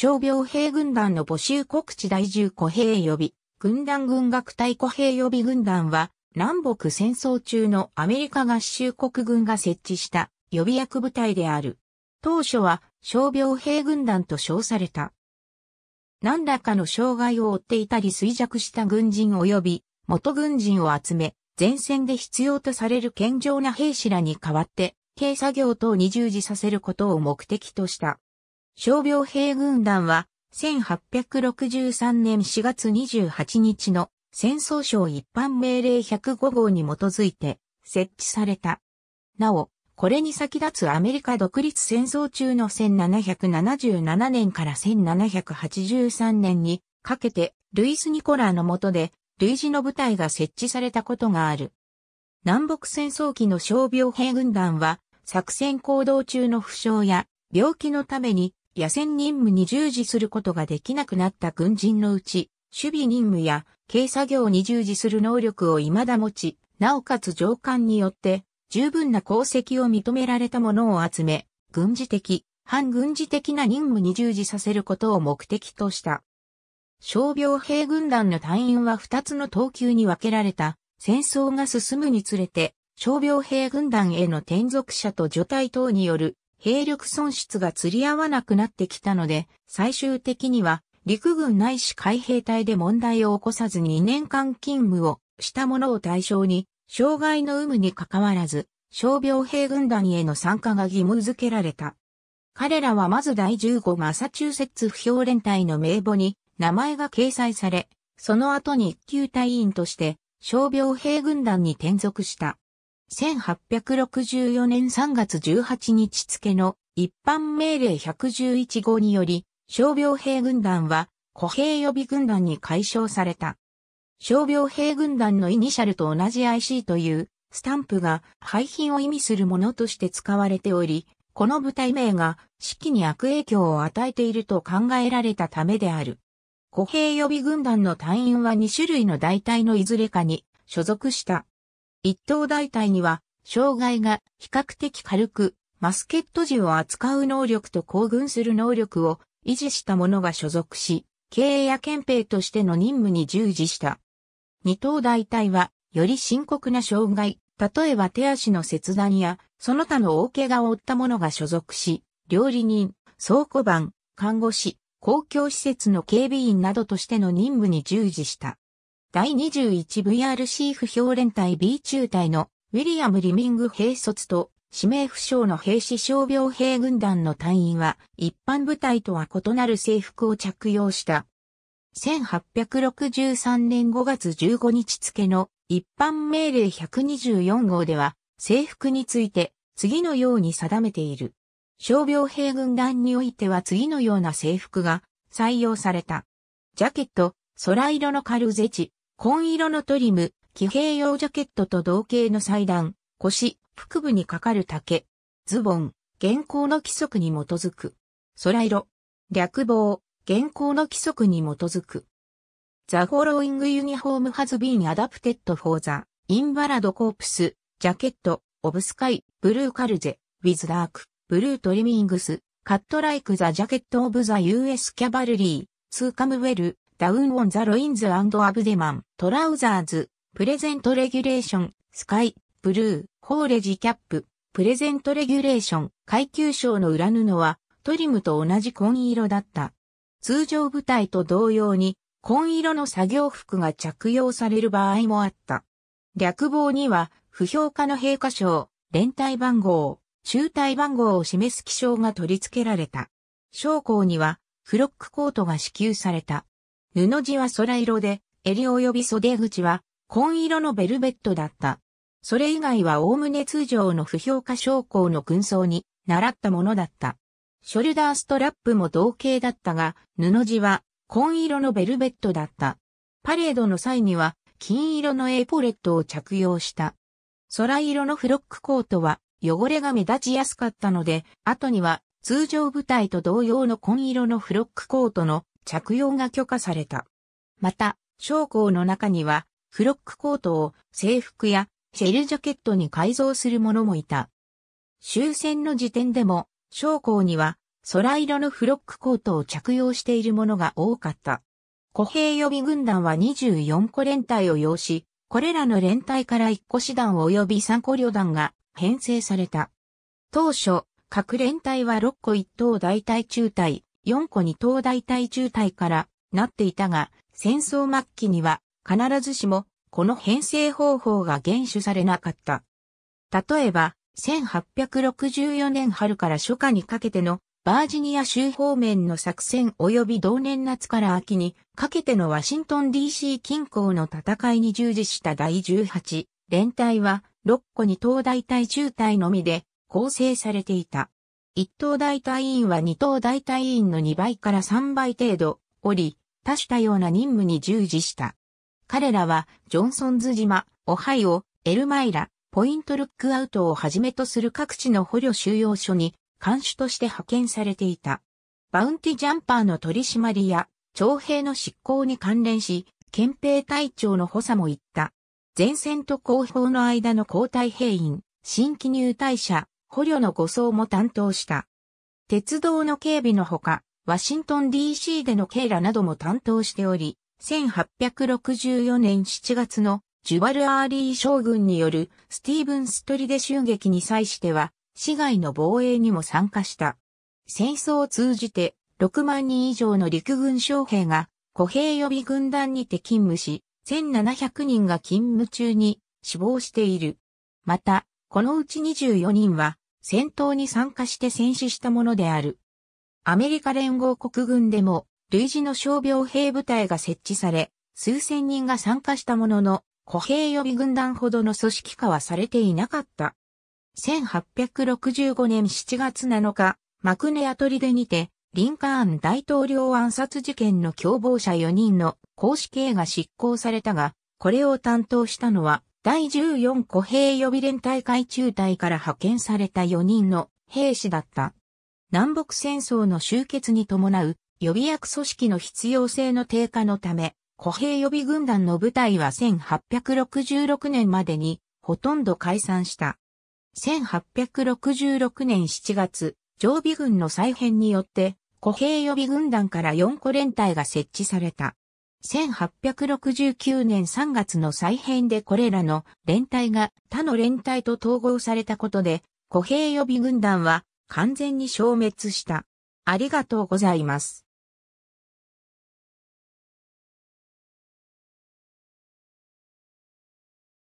傷病兵軍団の募集国地第10個兵予備、軍団軍学隊個兵予備軍団は、南北戦争中のアメリカ合衆国軍が設置した予備役部隊である。当初は傷病兵軍団と称された。何らかの障害を負っていたり衰弱した軍人及び元軍人を集め、前線で必要とされる健常な兵士らに代わって、軽作業等に従事させることを目的とした。傷病兵軍団は、1863年4月28日の戦争省一般命令105号に基づいて設置された。なお、これに先立つアメリカ独立戦争中の1777年から1783年にかけてルイス・ニコラーの下で類似の部隊が設置されたことがある。南北戦争期の傷病兵軍団は作戦行動中の負傷や病気のために野戦任務に従事することができなくなった軍人のうち、守備任務や軽作業に従事する能力を未だ持ち、なおかつ上官によって十分な功績を認められたものを集め、軍事的、反軍事的な任務に従事させることを目的とした。傷病兵軍団の隊員は2つの等級に分けられた、戦争が進むにつれて、傷病兵軍団への転属者と除隊等による兵力損失が釣り合わなくなってきたので、最終的には陸軍ないし海兵隊で問題を起こさず2年間勤務をした者を対象に、障害の有無に関わらず、傷病兵軍団への参加が義務付けられた。彼らはまず第15マサチューセッツ不評連隊の名簿に名前が掲載され、その後に一級隊員として傷病兵軍団に転属した。1864年3月18日付の一般命令111号により、傷病兵軍団は、歩兵予備軍団に解消された。傷病兵軍団のイニシャルと同じ IC というスタンプが廃品を意味するものとして使われており、この部隊名が式に悪影響を与えていると考えられたためである。歩兵予備軍団の隊員は2種類の大隊のいずれかに所属した。一等大隊には、障害が比較的軽く、マスケット銃を扱う能力と行軍する能力を維持した者が所属し、経営や憲兵としての任務に従事した。二等大隊は、より深刻な障害、例えば手足の切断や、その他の大怪我を負った者が所属し、料理人、倉庫番、看護師、公共施設の警備員などとしての任務に従事した。第 21VRC 不評連隊 B 中隊のウィリアム・リミング兵卒と指名不詳の兵士傷病兵軍団の隊員は一般部隊とは異なる制服を着用した。1863年5月15日付の一般命令124号では制服について次のように定めている。傷病兵軍団においては次のような制服が採用された。ジャケット、空色のカルゼチ、紺色のトリム、騎兵用ジャケットと同型の祭壇、腰、腹部にかかる竹、ズボン、現行の規則に基づく。空色、略帽、現行の規則に基づく。ザ・フォローイング・ユニフォーム・ハズ・ビーン・アダプテッド・フォー・ザ・イン・バラド・コープス、ジャケット、オブ・スカイ、ブルー・カルゼ、ウィズ・ダーク、ブルー・トリミングス、カット・ライク・ザ・ジャケット・オブ・ザ・ユー・エス・キャバルリー、ツー・カムウェル、ダウンオンザロインズアブデマン、トラウザーズ、プレゼントレギュレーション、スカイ、ブルー、ホーレジキャップ、プレゼントレギュレーション、階級賞の裏布は、トリムと同じ紺色だった。通常部隊と同様に、紺色の作業服が着用される場合もあった。略帽には、不評価の閉下賞、連帯番号、中帯番号を示す記章が取り付けられた。将校には、フロックコートが支給された。布地は空色で、襟及び袖口は紺色のベルベットだった。それ以外は概ね通常の不評価将校の軍装に習ったものだった。ショルダーストラップも同型だったが、布地は紺色のベルベットだった。パレードの際には金色のエーポレットを着用した。空色のフロックコートは汚れが目立ちやすかったので、後には通常部隊と同様の紺色のフロックコートの着用が許可された。また、将校の中には、フロックコートを制服やシェルジャケットに改造する者もいた。終戦の時点でも、将校には、空色のフロックコートを着用している者が多かった。歩兵予備軍団は24個連隊を要し、これらの連隊から1個師団及び3個旅団が編成された。当初、各連隊は6個1等大隊中隊、4個に東大隊中隊からなっていたが、戦争末期には必ずしもこの編成方法が厳守されなかった。例えば、1864年春から初夏にかけてのバージニア州方面の作戦及び同年夏から秋にかけてのワシントン DC 近郊の戦いに従事した第18連隊は6個に東大隊中隊のみで構成されていた。一等大隊員は二等大隊員の2倍から3倍程度、おり、多種多様な任務に従事した。彼らは、ジョンソンズ島、オハイオ、エルマイラ、ポイントルックアウトをはじめとする各地の捕虜収容所に、監守として派遣されていた。バウンティジャンパーの取り締まりや、徴兵の執行に関連し、憲兵隊長の補佐も言った。前線と後方の間の交代兵員、新規入隊者、捕虜の護送も担当した。鉄道の警備のほか、ワシントン DC での警らなども担当しており、1864年7月のジュバルアーリー将軍によるスティーブンストリデ襲撃に際しては、市外の防衛にも参加した。戦争を通じて6万人以上の陸軍将兵が歩兵予備軍団にて勤務し、1700人が勤務中に死亡している。また、このうち24人は戦闘に参加して戦死したものである。アメリカ連合国軍でも類似の傷病兵部隊が設置され、数千人が参加したものの、歩兵予備軍団ほどの組織化はされていなかった。1865年7月7日、マクネアトリデにて、リンカーン大統領暗殺事件の共謀者4人の公式刑が執行されたが、これを担当したのは第14個兵予備連隊海中隊から派遣された4人の兵士だった。南北戦争の終結に伴う予備役組織の必要性の低下のため、歩兵予備軍団の部隊は1866年までにほとんど解散した。1866年7月、常備軍の再編によって、歩兵予備軍団から4個連隊が設置された。1869年3月の再編でこれらの連隊が他の連隊と統合されたことで、歩兵予備軍団は完全に消滅した。ありがとうございます。